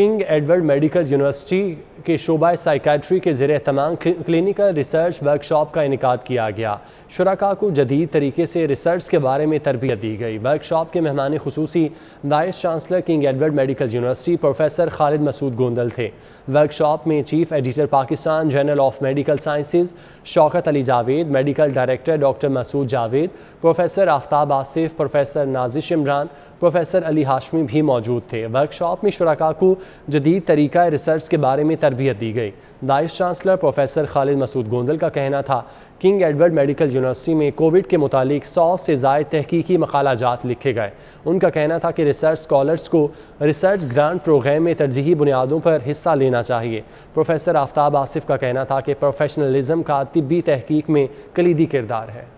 king Edward Medical university के शोबा psychiatry के ज़र तमाम क्लिनिकल रिसर्च वर्कशॉप का इनका किया गया शुरा को जदीद तरीके से रिसर्च के बारे में तरबियत दी गई वर्कशॉप के मेहमान खसूसी vice chancellor King Edward Medical University professor Khalid Masood Gondal थे वर्कशॉप में chief editor Pakistan journal of medical sciences Shaukat Ali Javed medical director doctor Masood Javed professor Aftab Asif professor Nazish Imran professor Ali Hashmi भी मौजूद थे वर्कशॉप में शुरा को जदीद तरीक़ा रिसर्च के बारे में तरबियत दी गई vice chancellor professor Khalid Masood Gondal का कहना था किंग एडवर्ड मेडिकल यूनिवर्सिटी में कोविड के मुतालिक सौ से ज़ायद तहकीकी मखालाजात लिखे गए उनका कहना था कि रिसर्च स्कॉलर्स को रिसर्च ग्रांट प्रोग्राम में तरजीही बुनियादों पर हिस्सा लेना चाहिए प्रोफेसर आफ्ताब आसिफ का कहना था कि प्रोफेशनलिज्म का तबी तहकीक में कलीदी किरदार है